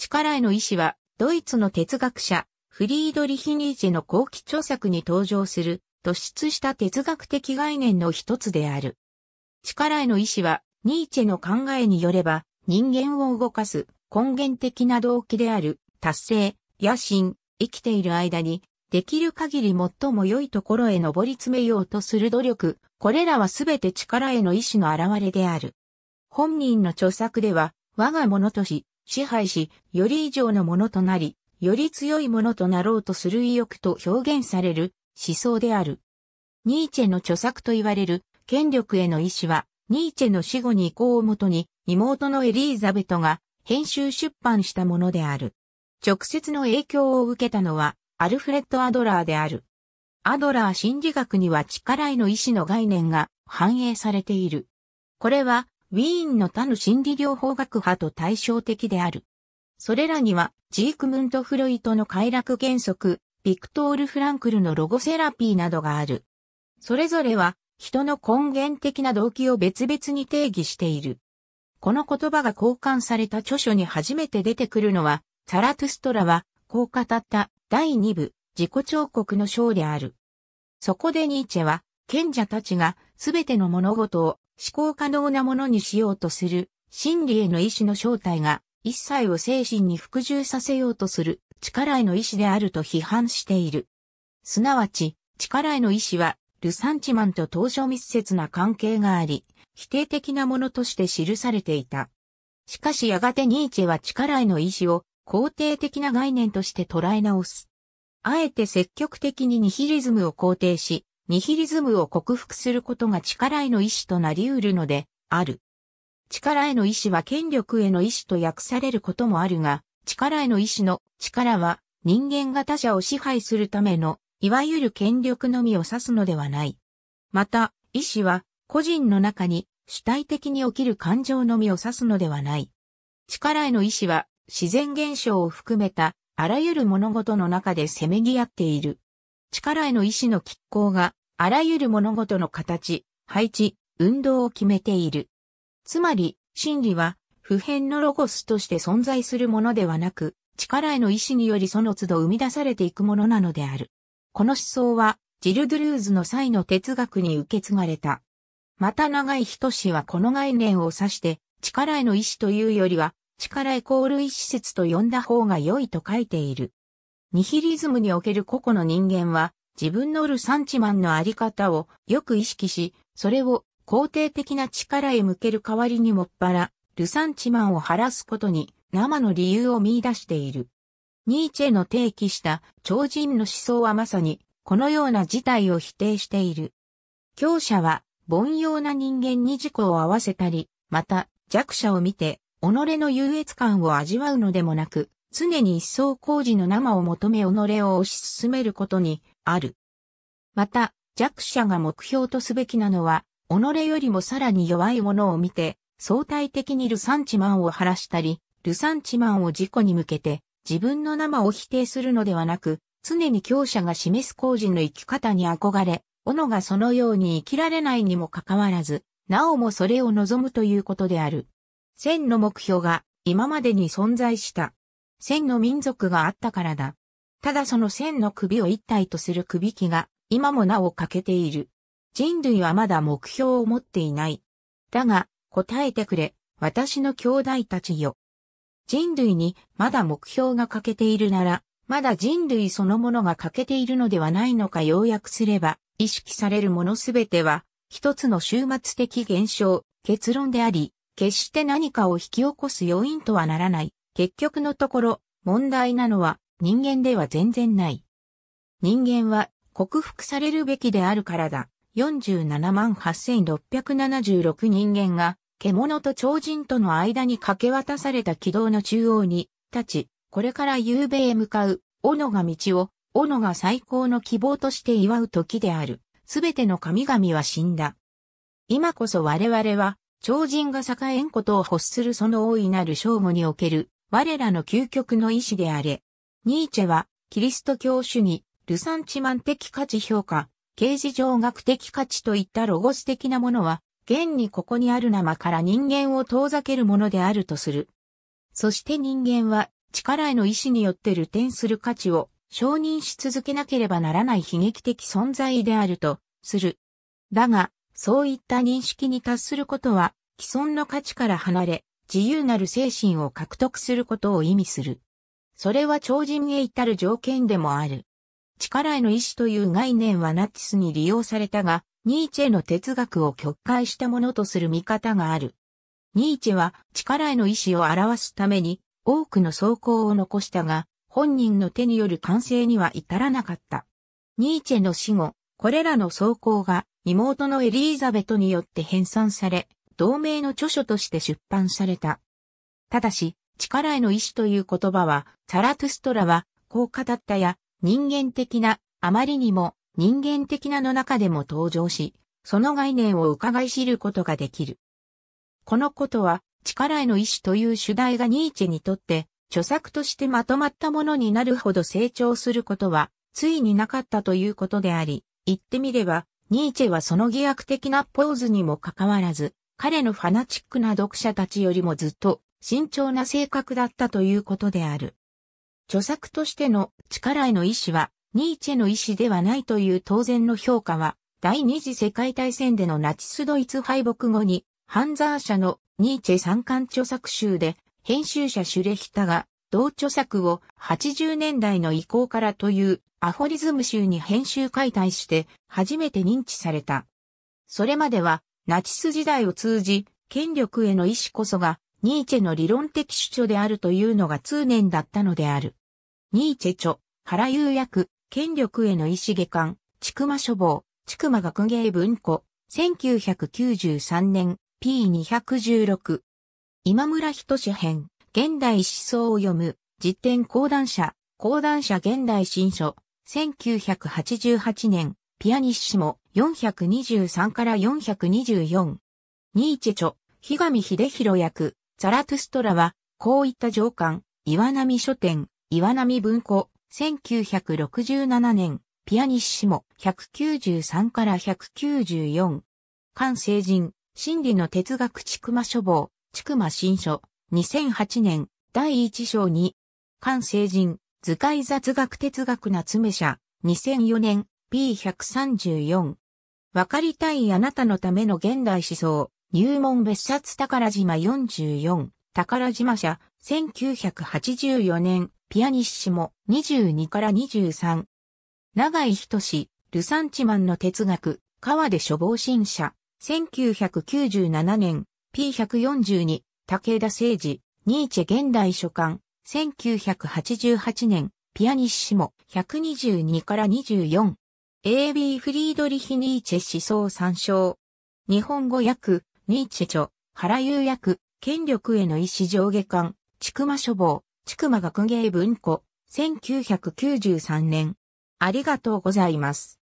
力への意志は、ドイツの哲学者、フリードリヒ・ニーチェの後期著作に登場する、突出した哲学的概念の一つである。力への意志は、ニーチェの考えによれば、人間を動かす根源的な動機である、達成、野心、生きている間に、できる限り最も良いところへ上り詰めようとする努力、これらはすべて力への意志の表れである。本人の著作では、我がものとし、支配し、より以上のものとなり、より強いものとなろうとする意欲と表現される思想である。ニーチェの著作と言われる権力への意志は、ニーチェの死後に移行をもとに、妹のエリーザベトが編集出版したものである。直接の影響を受けたのは、アルフレッド・アドラーである。アドラー心理学には力への意志の概念が反映されている。これはウィーンの他の心理療法学派と対照的である。それらには、ジークムント・フロイトの快楽原則、ビクトール・フランクルのロゴセラピーなどがある。それぞれは、人の根源的な動機を別々に定義している。この言葉が交換された著書に初めて出てくるのは、サラトゥストラは、こう語った第2部、自己彫刻の章である。そこでニーチェは、賢者たちがすべての物事を思考可能なものにしようとする、真理への意志の正体が、一切を精神に服従させようとする、力への意志であると批判している。すなわち、力への意志は、ルサンチマンと当初密接な関係があり、否定的なものとして記されていた。しかしやがてニーチェは力への意志を肯定的な概念として捉え直す。あえて積極的にニヒリズムを肯定し、ニヒリズムを克服することが力への意志となり得るので、ある。力への意志は権力への意志と訳されることもあるが、力への意志の力は人間が他者を支配するための、いわゆる権力のみを指すのではない。また、意志は個人の中に主体的に起きる感情のみを指すのではない。力への意志は自然現象を含めたあらゆる物事の中でせめぎ合っている。力への意志の拮抗があらゆる物事の形、配置、運動を決めている。つまり、真理は、普遍のロゴスとして存在するものではなく、力への意志によりその都度生み出されていくものなのである。この思想は、ジル・ドゥルーズの際の哲学に受け継がれた。また長い人仁はこの概念を指して、力への意志というよりは、力イコール意志説と呼んだ方が良いと書いている。ニヒリズムにおける個々の人間は、自分のルサンチマンのあり方をよく意識し、それを肯定的な力へ向ける代わりにもっぱら、ルサンチマンを晴らすことに生の理由を見出している。ニーチェの提起した超人の思想はまさにこのような事態を否定している。強者は凡庸な人間に自己を合わせたり、また弱者を見て己の優越感を味わうのでもなく、常に一層工事の生を求め己を推し進めることにある。また、弱者が目標とすべきなのは、己よりもさらに弱いものを見て、相対的にルサンチマンを晴らしたり、ルサンチマンを自己に向けて、自分の生を否定するのではなく、常に強者が示す工事の生き方に憧れ、斧がそのように生きられないにもかかわらず、なおもそれを望むということである。千の目標が今までに存在した。千の民族があったからだ。ただその千の首を一体とする首輝が今もなお欠けている。人類はまだ目標を持っていない。だが、答えてくれ、私の兄弟たちよ。人類にまだ目標が欠けているなら、まだ人類そのものが欠けているのではないのか要約すれば、意識されるものすべては、一つの終末的現象、結論であり、決して何かを引き起こす要因とはならない。結局のところ、問題なのは、人間では全然ない。人間は克服されるべきであるからだ。478,676人間が獣と超人との間に掛け渡された軌道の中央に立ち、これから夕べへ向かう、斧が道を、斧が最高の希望として祝う時である。すべての神々は死んだ。今こそ我々は、超人が栄えんことを欲するその大いなる正午における、我らの究極の意志であれ。ニーチェは、キリスト教主義、ルサンチマン的価値評価、形事上学的価値といったロゴス的なものは、現にここにある生から人間を遠ざけるものであるとする。そして人間は、力への意志によって流転する価値を承認し続けなければならない悲劇的存在であるとする。だが、そういった認識に達することは、既存の価値から離れ、自由なる精神を獲得することを意味する。それは超人へ至る条件でもある。力への意志という概念はナチスに利用されたが、ニーチェの哲学を曲解したものとする見方がある。ニーチェは力への意志を表すために多くの走行を残したが、本人の手による完成には至らなかった。ニーチェの死後、これらの走行が妹のエリーザベトによって編纂され、同名の著書として出版された。ただし、力への意志という言葉は、サラトゥストラは、こう語ったや、人間的な、あまりにも、人間的なの中でも登場し、その概念を伺い知ることができる。このことは、力への意志という主題がニーチェにとって、著作としてまとまったものになるほど成長することは、ついになかったということであり、言ってみれば、ニーチェはその疑悪的なポーズにもかかわらず、彼のファナチックな読者たちよりもずっと慎重な性格だったということである。著作としての力への意志は、ニーチェの意志ではないという当然の評価は、第二次世界大戦でのナチスドイツ敗北後に、ハンザー社のニーチェ三観著作集で、編集者シュレヒタが、同著作を80年代の移行からというアフォリズム集に編集解体して初めて認知された。それまではナチス時代を通じ権力への意思こそがニーチェの理論的主張であるというのが通念だったのである。ニーチェ著、原有役、権力への意志下巻、ちくま書房、ちくま学芸文庫、1993年、P216。今村人志編、現代思想を読む、実典講談社、講談社現代新書、1988年、ピアニッシモ、423から424。ニーチェ著、日上秀弘役、ザラトゥストラは、こういった上官、岩波書店、岩波文庫、1967年、ピアニッシモ、193から194。関成人、心理の哲学畜馬ま書房、ちく新書、2008年、第1章に、関成人、図解雑学哲学夏目社、2004年、P134。わかりたいあなたのための現代思想、入門別冊宝島44、宝島社、1984年、ピアニッシモ、22から23。長井仁ルサンチマンの哲学、川出処方新社、1997年、P142、武田誠治、ニーチェ現代書簡、1988年、ピアニッシモ、122から24。A.B. フリードリヒ・ニーチェ思想参照。日本語訳、ニーチェ著、原有役、権力への意思上下巻、筑馬書房、筑馬学芸文庫、1993年。ありがとうございます。